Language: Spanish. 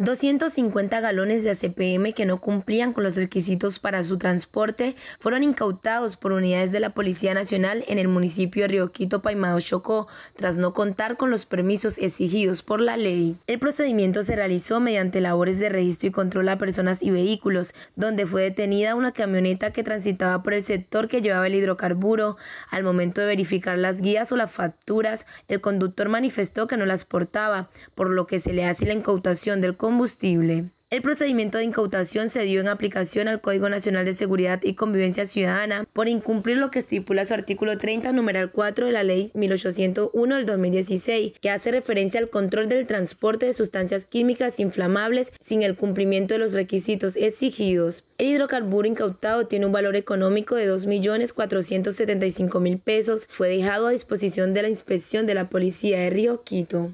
250 galones de ACPM que no cumplían con los requisitos para su transporte fueron incautados por unidades de la Policía Nacional en el municipio de Rioquito Paimado Chocó tras no contar con los permisos exigidos por la ley. El procedimiento se realizó mediante labores de registro y control a personas y vehículos, donde fue detenida una camioneta que transitaba por el sector que llevaba el hidrocarburo. Al momento de verificar las guías o las facturas, el conductor manifestó que no las portaba, por lo que se le hace la incautación del el procedimiento de incautación se dio en aplicación al Código Nacional de Seguridad y Convivencia Ciudadana por incumplir lo que estipula su artículo 30, numeral 4 de la Ley 1801 del 2016, que hace referencia al control del transporte de sustancias químicas inflamables sin el cumplimiento de los requisitos exigidos. El hidrocarburo incautado tiene un valor económico de 2.475.000 pesos. Fue dejado a disposición de la inspección de la Policía de Río Quito.